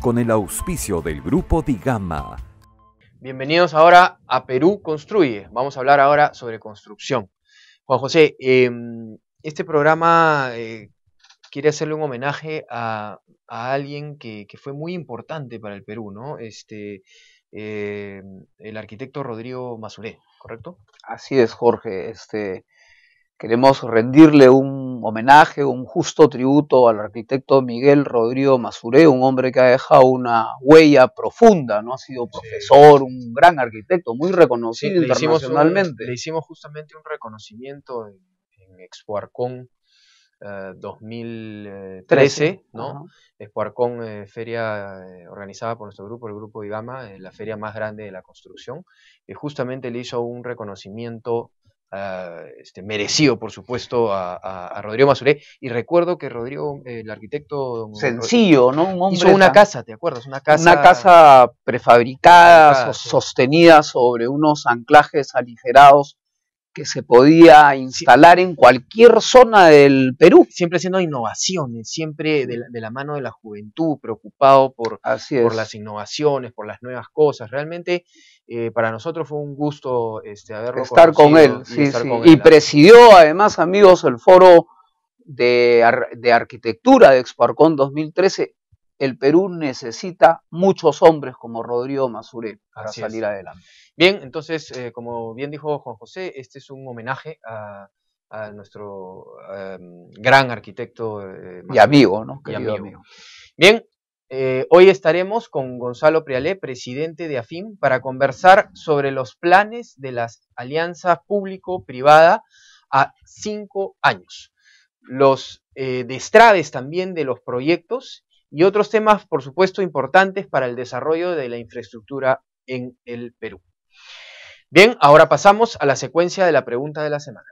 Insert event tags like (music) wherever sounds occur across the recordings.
con el auspicio del grupo Digama. Bienvenidos ahora a Perú Construye. Vamos a hablar ahora sobre construcción. Juan José, em, este programa eh, quiere hacerle un homenaje a, alguien que, fue muy importante para el Perú, ¿no? Este, em, el arquitecto Rodrigo Mazuré, ¿correcto? Así es, Jorge. Este, Queremos rendirle un homenaje, un justo tributo al arquitecto Miguel Rodrigo Masuré, un hombre que ha dejado una huella profunda, ¿no? Ha sido profesor, un gran arquitecto, muy reconocido le internacionalmente. Hicimos le hicimos justamente un reconocimiento en, Expoarcón Expo eh, 2013, ¿no? Uh feria eh, organizada por nuestro grupo, el grupo Igama, la feria más grande de la construcción, y justamente le hizo un reconocimiento Ah, este, merecido, por supuesto, a, Rodrigo Masuré Y recuerdo que Rodrigo, el arquitecto... Sencillo, ¿no? hizo una casa, ¿te acuerdas? Una casa, una casa prefabricada, sostenida sobre unos anclajes aligerados que se podía instalar en cualquier zona del Perú. Siempre haciendo innovaciones, siempre de la, mano de la juventud, preocupado por, las innovaciones, por las nuevas cosas. Realmente eh, para nosotros fue un gusto este, estar con él. Y, y presidió además, amigos, el foro de, de arquitectura de Exparcón 2013 el Perú necesita muchos hombres como Rodrigo Masuré para salir adelante. Bien, entonces, eh, como bien dijo Juan José, este es un homenaje a, nuestro em, gran arquitecto. Eh, y amigo, ¿no? Bien, eh, hoy estaremos con Gonzalo Prialé, presidente de AFIM, para conversar sobre los planes de las alianzas público-privada a cinco años los destrades destraves también de los proyectos y otros temas, por supuesto, importantes para el desarrollo de la infraestructura en el Perú. Bien, ahora pasamos a la secuencia de la pregunta de la semana.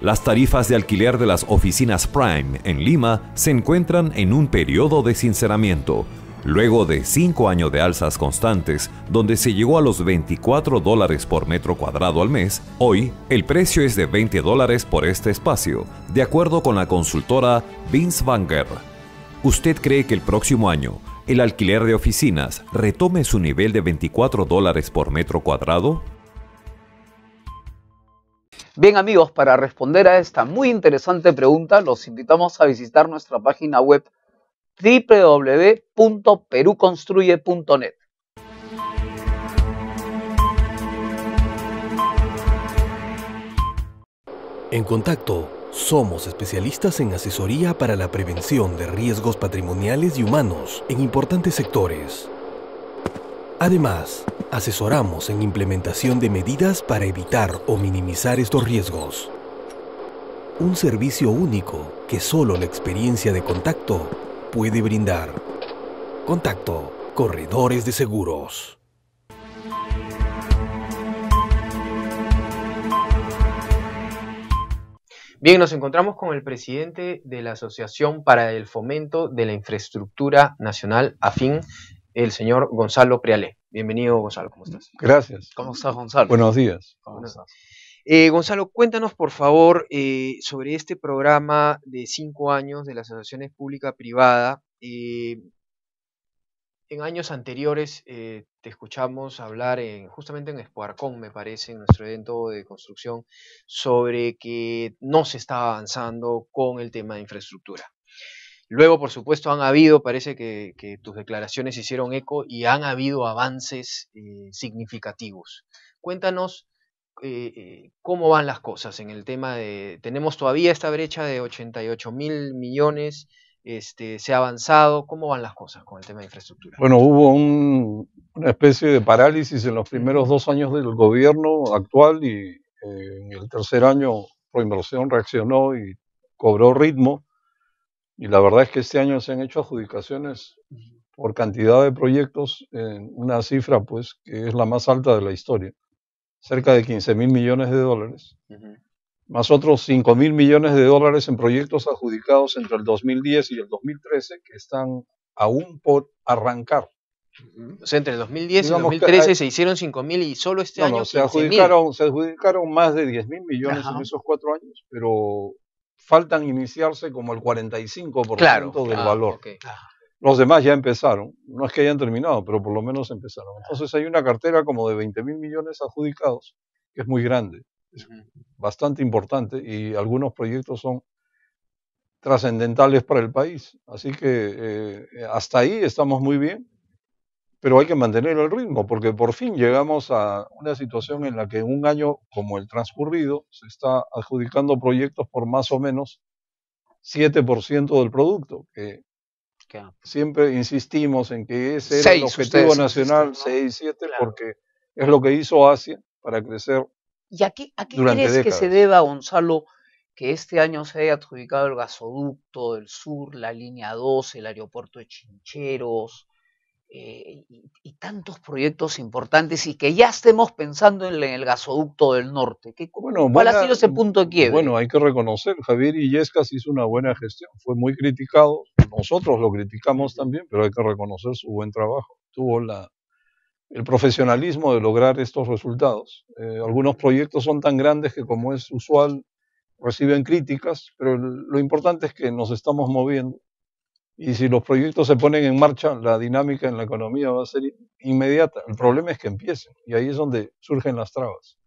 Las tarifas de alquiler de las oficinas Prime en Lima se encuentran en un periodo de sinceramiento Luego de cinco años de alzas constantes, donde se llegó a los 24 dólares por metro cuadrado al mes, hoy el precio es de 20 dólares por este espacio, de acuerdo con la consultora Vince Vanger. ¿Usted cree que el próximo año el alquiler de oficinas retome su nivel de 24 dólares por metro cuadrado? Bien amigos, para responder a esta muy interesante pregunta, los invitamos a visitar nuestra página web www.peruconstruye.net. En contacto, somos especialistas en asesoría para la prevención de riesgos patrimoniales y humanos en importantes sectores. Además, asesoramos en implementación de medidas para evitar o minimizar estos riesgos. Un servicio único que solo la experiencia de contacto puede brindar. Contacto Corredores de Seguros. Bien, nos encontramos con el presidente de la Asociación para el Fomento de la Infraestructura Nacional, AFIN, el señor Gonzalo Prialé. Bienvenido, Gonzalo, ¿cómo estás? Gracias. ¿Cómo estás, Gonzalo? Buenos días. ¿Cómo eh, Gonzalo, cuéntanos por favor eh, sobre este programa de cinco años de las asociaciones pública-privada. Eh, en años anteriores te escuchamos hablar en, justamente en Espoarcón, me parece, en nuestro evento de construcción, sobre que no se estaba avanzando con el tema de infraestructura. Luego, por supuesto, han habido, parece que, tus declaraciones hicieron eco y han habido avances significativos. Cuéntanos eh, eh, cómo van las cosas en el tema de, tenemos todavía esta brecha de 88 mil millones, este, se ha avanzado, ¿cómo van las cosas con el tema de infraestructura? Bueno, hubo una especie de parálisis en los primeros dos años del gobierno actual y eh, en el tercer año Proinversión reaccionó y cobró ritmo. Y la verdad es que este año se han hecho adjudicaciones por cantidad de proyectos en una cifra pues que es la más alta de la historia cerca de 15 mil millones de dólares, más otros 5 mil millones de dólares en proyectos adjudicados entre el 2010 y el 2013 que están aún por arrancar. O sea, entre el 2010 y el 2013 se hicieron 5 mil y solo este año se, adjudicaron, se adjudicaron más de 10 mil millones en esos cuatro años, pero faltan iniciarse como el 45% claro, del ah, valor. claro. Los demás ya empezaron, no es que hayan terminado, pero por lo menos empezaron. Entonces hay una cartera como de 20 mil millones adjudicados, que es muy grande, es bastante importante y algunos proyectos son trascendentales para el país. Así que eh, eh, hasta ahí estamos muy bien, pero hay que mantener el ritmo, porque por fin llegamos a una situación en la que en un año como el transcurrido se está adjudicando proyectos por más o menos 7% del producto, que Siempre insistimos en que ese es el objetivo nacional 6-7 porque es lo que hizo Asia para crecer. ¿Y a qué, a crees que se deba, Gonzalo, que este año se haya adjudicado el gasoducto del sur, la línea 12, el aeropuerto de Chincheros, eh, y, tantos proyectos importantes y que ya estemos pensando en, el gasoducto del norte. ¿Cuál ha sido ese punto de quiebre? Bueno, hay que reconocer, Javier Illescas hizo una buena gestión, fue muy criticado, nosotros lo criticamos también, pero hay que reconocer su buen trabajo. Tuvo la, el profesionalismo de lograr estos resultados. Eh, algunos proyectos son tan grandes que como es usual reciben críticas, pero lo importante es que nos estamos moviendo y si los proyectos se ponen en marcha, la dinámica en la economía va a ser inmediata. El problema es que empiecen y ahí es donde surgen las trabas.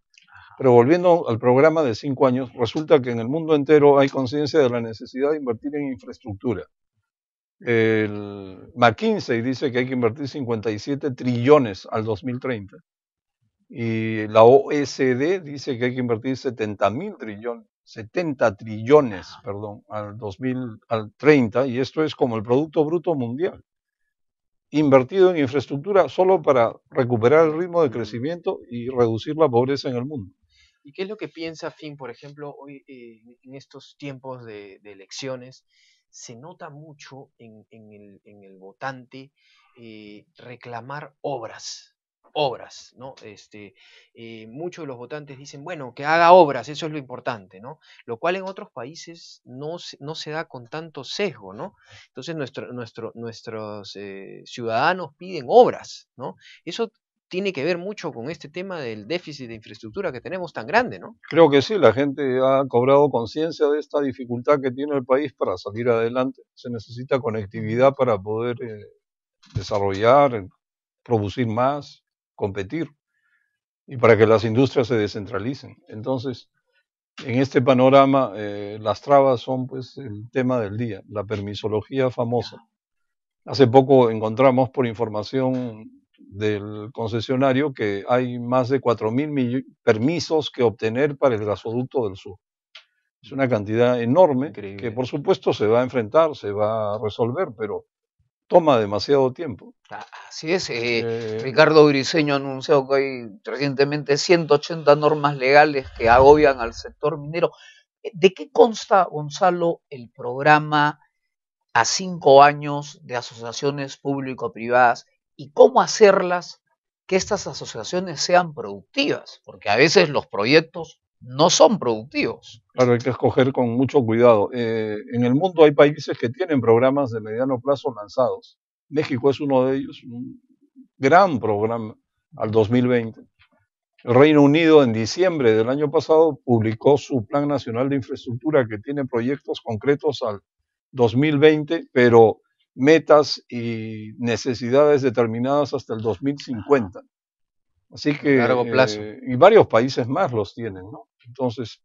Pero volviendo al programa de cinco años, resulta que en el mundo entero hay conciencia de la necesidad de invertir en infraestructura. El McKinsey dice que hay que invertir 57 trillones al 2030 y la OSD e dice que hay que invertir 70 mil trillones 70 trillones, perdón, al 2000, y esto es como el Producto Bruto Mundial, invertido en infraestructura solo para recuperar el ritmo de crecimiento y reducir la pobreza en el mundo. ¿Y qué es lo que piensa Finn, por ejemplo, hoy eh, en estos tiempos de, elecciones? Se nota mucho en, el, votante eh, reclamar obras, obras, ¿no? Este, eh, muchos de los votantes dicen, bueno, que haga obras, eso es lo importante, ¿no? Lo cual en otros países no, no se da con tanto sesgo, ¿no? Entonces nuestro, nuestro, nuestros eh, ciudadanos piden obras, ¿no? Eso tiene que ver mucho con este tema del déficit de infraestructura que tenemos tan grande, ¿no? Creo que sí, la gente ha cobrado conciencia de esta dificultad que tiene el país para salir adelante. Se necesita conectividad para poder eh, desarrollar, producir más, competir y para que las industrias se descentralicen. Entonces, en este panorama, eh, las trabas son pues el tema del día, la permisología famosa. Hace poco encontramos por información del concesionario que hay más de 4.000 permisos que obtener para el gasoducto del sur. Es una cantidad enorme que por supuesto se va a enfrentar, se va a resolver, pero toma demasiado tiempo. Ah, así es. Eh, Ricardo Griseño anunció que hay recientemente 180 normas legales que agobian al sector minero. Eh, ¿De qué consta, Gonzalo, el programa a cinco años de asociaciones público-privadas y cómo hacerlas que estas asociaciones sean productivas? Porque a veces los proyectos no son productivos. Claro, hay que escoger con mucho cuidado. Eh, en el mundo hay países que tienen programas de mediano plazo lanzados. México es uno de ellos, un gran programa al 2020. El Reino Unido en diciembre del año pasado publicó su Plan Nacional de Infraestructura que tiene proyectos concretos al 2020, pero metas y necesidades determinadas hasta el 2050. Así que... plazo. Eh, y varios países más los tienen, ¿no? Entonces,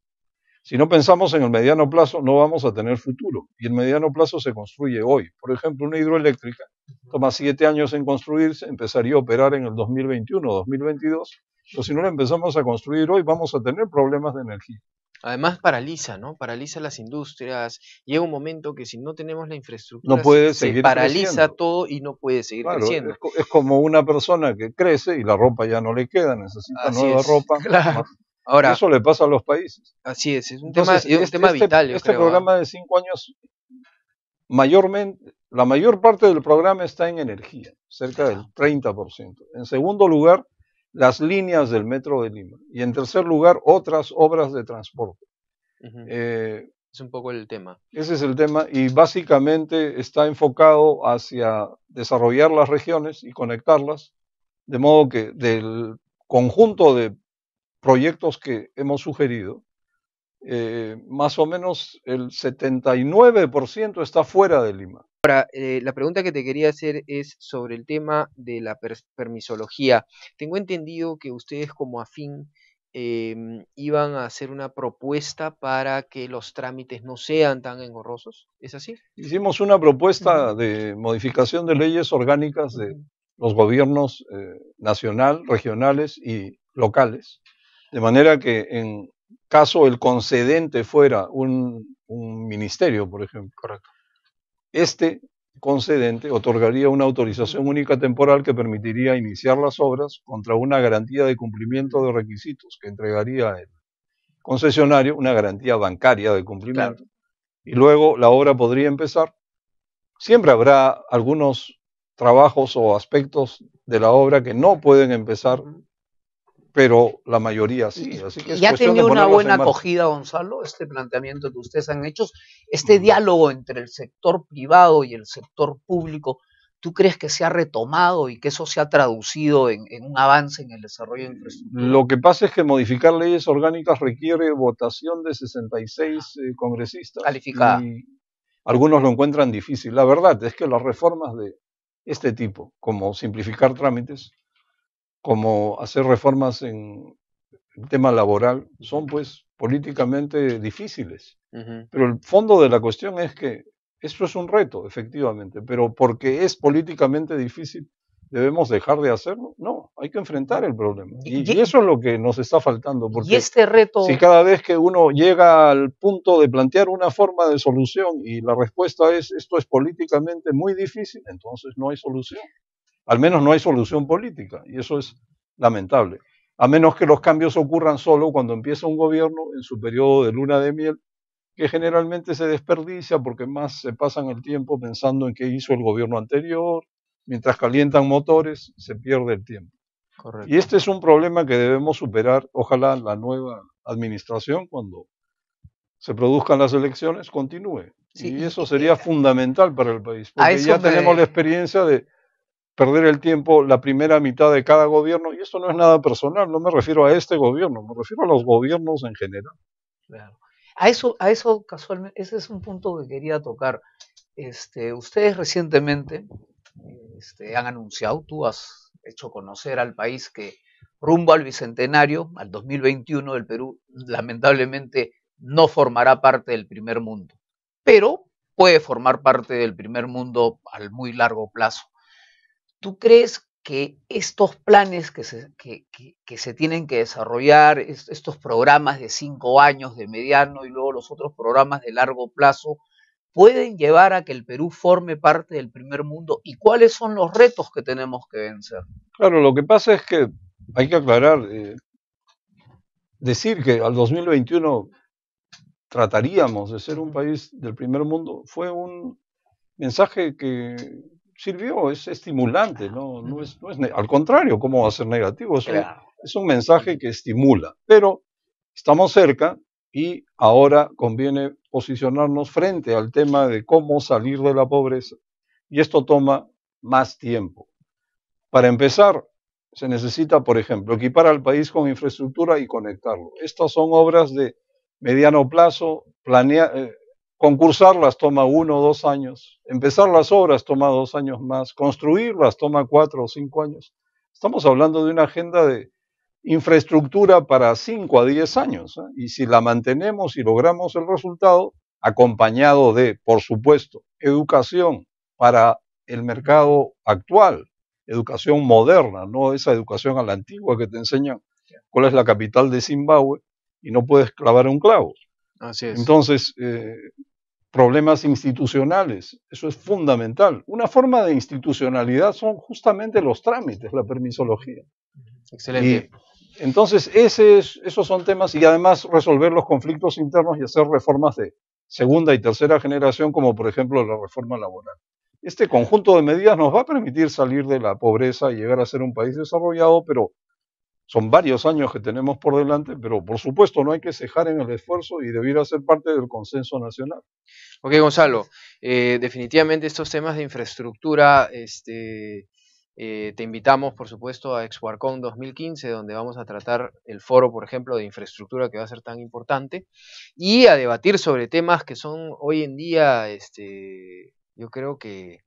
si no pensamos en el mediano plazo, no vamos a tener futuro. Y el mediano plazo se construye hoy. Por ejemplo, una hidroeléctrica toma siete años en construirse, empezaría a operar en el 2021 o 2022. Pero si no la empezamos a construir hoy, vamos a tener problemas de energía. Además paraliza, ¿no? Paraliza las industrias. Llega un momento que si no tenemos la infraestructura, se, paraliza todo y no puede seguir creciendo. Es, como una persona que crece y la ropa ya no le queda, necesita nueva ropa. (laughs) Claro. Ahora, eso le pasa a los países. Así es, es un tema, este, este vital. este ¿ah? programa de cinco años, mayormente, la mayor parte del programa está en energía, cerca del 30%. Ah. En segundo lugar, las líneas del metro de Lima. Y en tercer lugar, otras obras de transporte. Eh, es un poco el tema. Ese es el tema y básicamente está enfocado hacia desarrollar las regiones y conectarlas, de modo que del conjunto de proyectos que hemos sugerido, eh, más o menos el 79% está fuera de Lima. Ahora, eh, la pregunta que te quería hacer es sobre el tema de la permisología. Tengo entendido que ustedes como afín em, iban a hacer una propuesta para que los trámites no sean tan engorrosos. ¿Es así? Hicimos una propuesta de modificación de leyes orgánicas de los gobiernos eh, nacional, regionales y locales de manera que en caso el concedente fuera un, ministerio, por ejemplo, este concedente otorgaría una autorización única temporal que permitiría iniciar las obras contra una garantía de cumplimiento de requisitos que entregaría el concesionario, una garantía bancaria de cumplimiento. Y luego la obra podría empezar. Siempre habrá algunos trabajos o aspectos de la obra que no pueden empezar pero la mayoría sí. Así que tenido ¿Ya una buena acogida, Gonzalo, este planteamiento que ustedes han hecho? Este diálogo entre el sector privado y el sector público, ¿tú crees que se ha retomado y que eso se ha traducido en, un avance en el desarrollo de infraestructura? Lo que pasa es que modificar leyes orgánicas requiere votación de 66 eh, congresistas. Calificada. Y algunos lo encuentran difícil. La verdad es que las reformas de este tipo, como simplificar trámites, como hacer reformas en el tema laboral, son pues políticamente difíciles. Pero el fondo de la cuestión es que esto es un reto, efectivamente, pero porque es políticamente difícil, ¿Debemos dejar de hacerlo? No, hay que enfrentar el problema. Y, eso es lo que nos está faltando. Porque este reto... Si cada vez que uno llega al punto de plantear una forma de solución y la respuesta es esto es políticamente muy difícil, entonces no hay solución. Al menos no hay solución política y eso es lamentable. A menos que los cambios ocurran solo cuando empieza un gobierno en su periodo de luna de miel, que generalmente se desperdicia porque más se pasan el tiempo pensando en qué hizo el gobierno anterior, mientras calientan motores, se pierde el tiempo. Y este es un problema que debemos superar, ojalá la nueva administración, cuando se produzcan las elecciones, continúe. y eso sería eh, fundamental para el país, porque ya tenemos la experiencia de perder el tiempo la primera mitad de cada gobierno, y esto no es nada personal, no me refiero a este gobierno, me refiero a los gobiernos en general. Claro. A eso, a eso casualmente, ese es un punto que quería tocar. Este, ustedes recientemente este, han anunciado, tú has hecho conocer al país que rumbo al bicentenario, al 2021, el Perú lamentablemente no formará parte del primer mundo, pero puede formar parte del primer mundo al muy largo plazo. ¿Tú crees que estos planes que se, se tienen que desarrollar, estos programas de cinco años de mediano y luego los otros programas de largo plazo, pueden llevar a que el Perú forme parte del primer mundo? ¿Y cuáles son los retos que tenemos que vencer? Claro, lo que pasa es que hay que aclarar, eh, decir que al 2021 trataríamos de ser un país del primer mundo fue un mensaje que sirvió, es estimulante, no, es, al contrario, ¿cómo va a ser negativo? Es, un, mensaje que estimula, pero estamos cerca y ahora conviene posicionarnos frente al tema de cómo salir de la pobreza. Y esto toma más tiempo. Para empezar, se necesita, por ejemplo, equipar al país con infraestructura y conectarlo. Estas son obras de mediano plazo, planea, eh, Concursarlas toma uno o dos años. Empezar las obras toma dos años más. Construirlas toma cuatro o cinco años. Estamos hablando de una agenda de infraestructura para cinco a diez años. ¿eh? Y si la mantenemos y logramos el resultado, acompañado de, por supuesto, educación para el mercado actual, educación moderna, no esa educación a la antigua que te enseñan cuál es la capital de Zimbabue y no puedes clavar un clavo. Entonces, eh, problemas institucionales, eso es fundamental. Una forma de institucionalidad son justamente los trámites, la permisología. Excelente. entonces, esos son temas y además resolver los conflictos internos y hacer reformas de segunda y tercera generación, como por ejemplo la reforma laboral. Este conjunto de medidas nos va a permitir salir de la pobreza y llegar a ser un país desarrollado, pero son varios años que tenemos por delante, pero por supuesto no hay que cejar en el esfuerzo y debiera ser parte del consenso nacional. Ok, Gonzalo, eh, definitivamente estos temas de infraestructura, este, eh, te invitamos, por supuesto, a Expoarcon 2015, donde vamos a tratar el foro, por ejemplo, de infraestructura que va a ser tan importante, y a debatir sobre temas que son hoy en día, este, yo creo que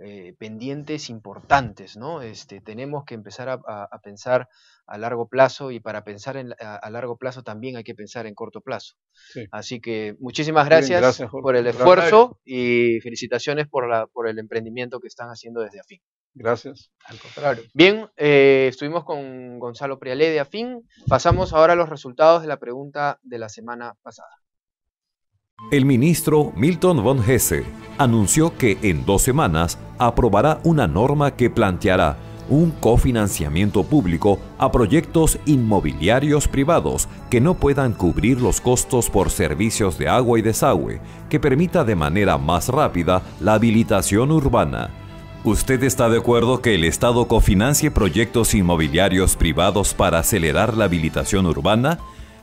eh, pendientes importantes, ¿no? Este, tenemos que empezar a, pensar a largo plazo y para pensar a, largo plazo también hay que pensar en corto plazo. Así que muchísimas gracias, por el esfuerzo y felicitaciones por, la, por el emprendimiento que están haciendo desde AFIN. Gracias. Al contrario. Bien, eh, estuvimos con Gonzalo Prialé de AFIN. Pasamos ahora a los resultados de la pregunta de la semana pasada. El ministro Milton von Hesse anunció que en dos semanas aprobará una norma que planteará un cofinanciamiento público a proyectos inmobiliarios privados que no puedan cubrir los costos por servicios de agua y desagüe, que permita de manera más rápida la habilitación urbana. ¿Usted está de acuerdo que el Estado cofinancie proyectos inmobiliarios privados para acelerar la habilitación urbana?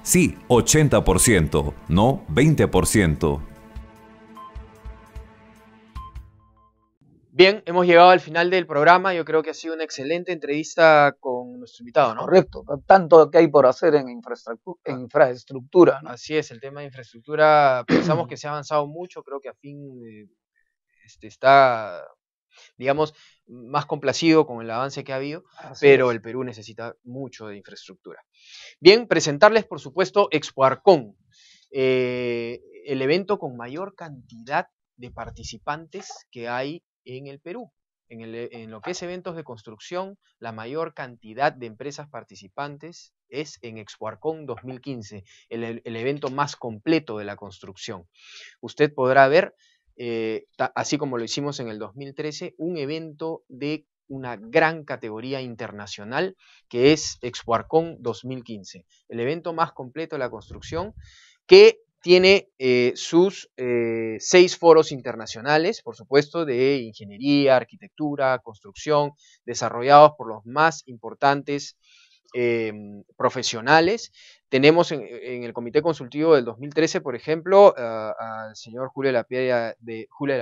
Sí, 80%, no 20%. Bien, hemos llegado al final del programa. Yo creo que ha sido una excelente entrevista con nuestro invitado, ¿no? Correcto. Tanto que hay por hacer en infraestructura. Así es, el tema de infraestructura (clears throat) pensamos que se ha avanzado mucho. Creo que a fin este, está, digamos, más complacido con el avance que ha habido, pero el Perú necesita mucho de infraestructura. Bien, presentarles, por supuesto, ExpoArcón, eh, el evento con mayor cantidad de participantes que hay en el Perú. En, lo que es eventos de construcción, la mayor cantidad de empresas participantes es en ExpoArcón 2015, el evento más completo de la construcción. Usted podrá ver eh, así como lo hicimos en el 2013, un evento de una gran categoría internacional que es Expoarcón 2015, el evento más completo de la construcción que tiene eh, sus eh, seis foros internacionales, por supuesto, de ingeniería, arquitectura, construcción, desarrollados por los más importantes Em, profesionales. Tenemos en, el Comité Consultivo del 2013, por ejemplo, al señor Julio de la Piedra, de, Julio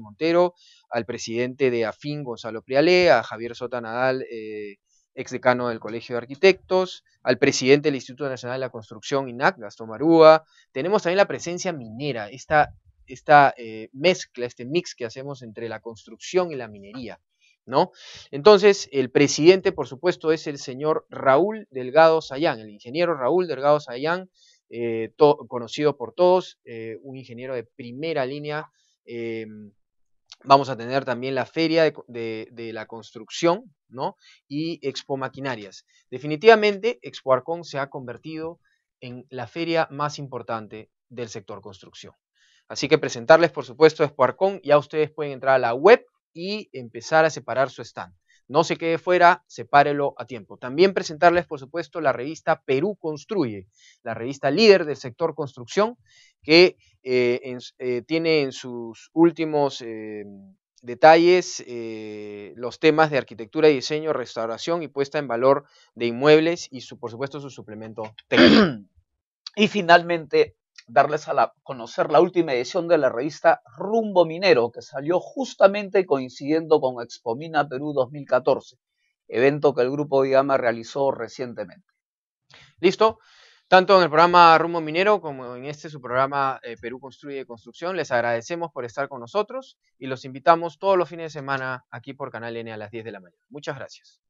Montero, al presidente de AFIN, Gonzalo Prialé, a Javier Sota Nadal, eh, exdecano del Colegio de Arquitectos, al presidente del Instituto Nacional de la Construcción, INAC, Gastón Marúa. Tenemos también la presencia minera, esta, esta eh, mezcla, este mix que hacemos entre la construcción y la minería. ¿no? Entonces, el presidente, por supuesto, es el señor Raúl Delgado Sayán, el ingeniero Raúl Delgado Sayán, eh, conocido por todos, eh, un ingeniero de primera línea. Eh, vamos a tener también la feria de, la construcción, ¿no? Y Expo Maquinarias. Definitivamente, Expo Arcón se ha convertido en la feria más importante del sector construcción. Así que presentarles, por supuesto, Expo Arcón. Ya ustedes pueden entrar a la web y empezar a separar su stand. No se quede fuera, sepárelo a tiempo. También presentarles, por supuesto, la revista Perú Construye, la revista líder del sector construcción, que eh, eh, tiene en sus últimos eh, detalles los temas de arquitectura, y diseño, restauración y puesta en valor de inmuebles y, por supuesto, su suplemento técnico. (clears throat) y finalmente, darles a conocer la última edición de la revista Rumbo Minero, que salió justamente coincidiendo con Expomina Perú 2014, evento que el grupo Digama realizó recientemente. ¿Listo? Tanto en el programa Rumbo Minero como en este su programa eh, Perú Construye Construcción, les agradecemos por estar con nosotros y los invitamos todos los fines de semana aquí por Canal N a las 10 de la mañana. Muchas gracias.